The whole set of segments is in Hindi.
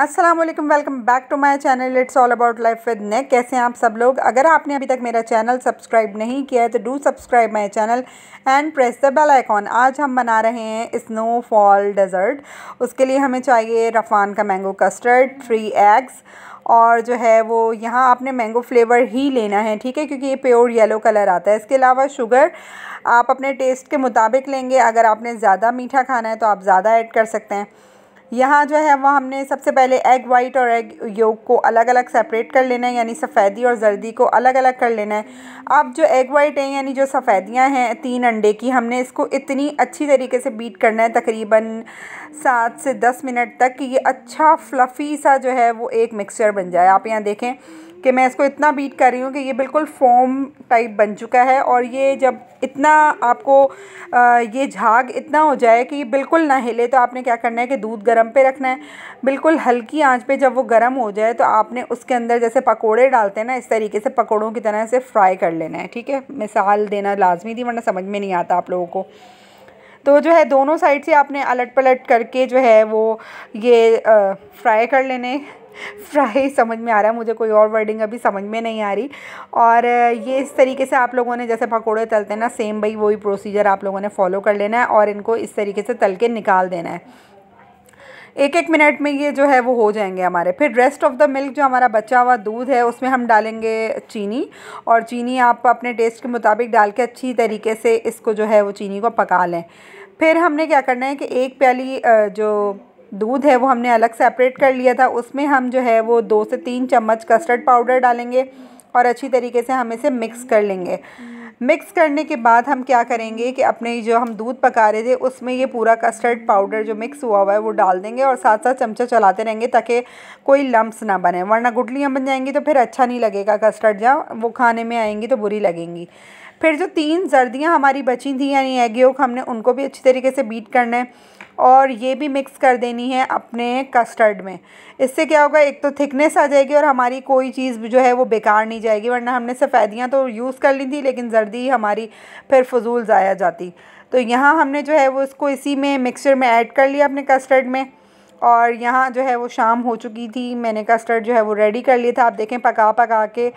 Aslam welcome back to my channel it's all about life with नेक कैसे हैं आप सब लोग अगर आपने अभी तक मेरा चैनल सब्सक्राइब नहीं किया है तो do subscribe my channel and press the bell icon आज हम बना रहे हैं स्नो फॉल डेजर्ट उसके लिए हमें चाहिए रफ़ान का मैंगो कस्टर्ड थ्री एग्स और जो है वो यहाँ आपने मैंगो फ्लेवर ही लेना है ठीक है क्योंकि ये प्योर येलो कलर आता है इसके अलावा शुगर आप अपने टेस्ट के मुताबिक लेंगे अगर आपने ज़्यादा मीठा खाना है तो आप ज़्यादा ऐड कर सकते हैं यहाँ जो है वह हमने सबसे पहले एग वाइट और एग योग को अलग अलग सेपरेट कर लेना है यानी सफ़ेदी और जर्दी को अलग अलग कर लेना है अब जो एग वाइट है यानी जो सफ़ेदियाँ हैं तीन अंडे की हमने इसको इतनी अच्छी तरीके से बीट करना है तकरीबन सात से दस मिनट तक कि ये अच्छा फ्लफ़ी सा जो है वो एक मिक्सचर बन जाए आप यहाँ देखें कि मैं इसको इतना बीट कर रही हूँ कि ये बिल्कुल फोम टाइप बन चुका है और ये जब इतना आपको आ, ये झाग इतना हो जाए कि बिल्कुल ना हिले तो आपने क्या करना है कि दूध गर्म पे रखना है बिल्कुल हल्की आंच पे जब वो गर्म हो जाए तो आपने उसके अंदर जैसे पकोड़े डालते हैं ना इस तरीके से पकोड़ों की तरह से फ्राई कर लेना है ठीक है मिसाल देना लाजमी थी वरना समझ में नहीं आता आप लोगों को तो जो है दोनों साइड से आपने अलट पलट करके जो है वो ये फ्राई कर लेने फ्राई समझ में आ रहा है मुझे कोई और वर्डिंग अभी समझ में नहीं आ रही और ये इस तरीके से आप लोगों ने जैसे पकौड़े तलते हैं ना सेम भाई वही प्रोसीजर आप लोगों ने फॉलो कर लेना है और इनको इस तरीके से तल के निकाल देना है एक एक मिनट में ये जो है वो हो जाएंगे हमारे फिर रेस्ट ऑफ द मिल्क जो हमारा बचा हुआ दूध है उसमें हम डालेंगे चीनी और चीनी आप अपने टेस्ट के मुताबिक डाल के अच्छी तरीके से इसको जो है वो चीनी को पका लें फिर हमने क्या करना है कि एक प्याली जो दूध है वो हमने अलग सेपरेट कर लिया था उसमें हम जो है वो दो से तीन चम्मच कस्टर्ड पाउडर डालेंगे और अच्छी तरीके से हम इसे मिक्स कर लेंगे मिक्स करने के बाद हम क्या करेंगे कि अपने जो हम दूध पका रहे थे उसमें ये पूरा कस्टर्ड पाउडर जो मिक्स हुआ हुआ है वो डाल देंगे और साथ साथ चमचा चलाते रहेंगे ताकि कोई लम्ब्स ना बने वरना गुटलियाँ बन जाएंगी तो फिर अच्छा नहीं लगेगा कस्टर्ड जहाँ वो खाने में आएंगी तो बुरी लगेंगी फिर जो तीन जर्दियाँ हमारी बची थी यानी एग योग हमने उनको भी अच्छी तरीके से बीट करना है और ये भी मिक्स कर देनी है अपने कस्टर्ड में इससे क्या होगा एक तो थिकनेस आ जाएगी और हमारी कोई चीज़ जो है वो बेकार नहीं जाएगी वरना हमने सफ़ेदियाँ तो यूज़ कर ली थी लेकिन जर्दी हमारी फिर फजूल ज़ाया जाती तो यहाँ हमने जो है वो इसको इसी में मिक्सचर में ऐड कर लिया अपने कस्टर्ड में और यहाँ जो है वो शाम हो चुकी थी मैंने कस्टर्ड जो है वो रेडी कर लिया था आप देखें पका पका के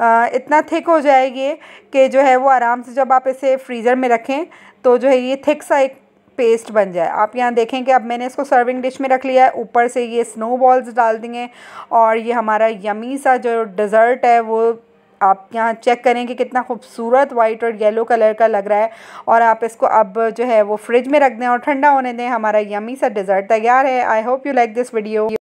आ, इतना थिक हो जाएगी कि जो है वो आराम से जब आप इसे फ्रीज़र में रखें तो जो है ये थिक सा एक पेस्ट बन जाए आप यहाँ देखें कि अब मैंने इसको सर्विंग डिश में रख लिया है ऊपर से ये स्नो बॉल्स डाल दिए और ये हमारा यमी सा जो डिज़र्ट है वो आप यहाँ चेक करें कि कितना खूबसूरत वाइट और येलो कलर का लग रहा है और आप इसको अब जो है वो फ्रिज में रख दें और ठंडा होने दें हमारा यमी सा डिज़र्ट तैयार है I hope you like this video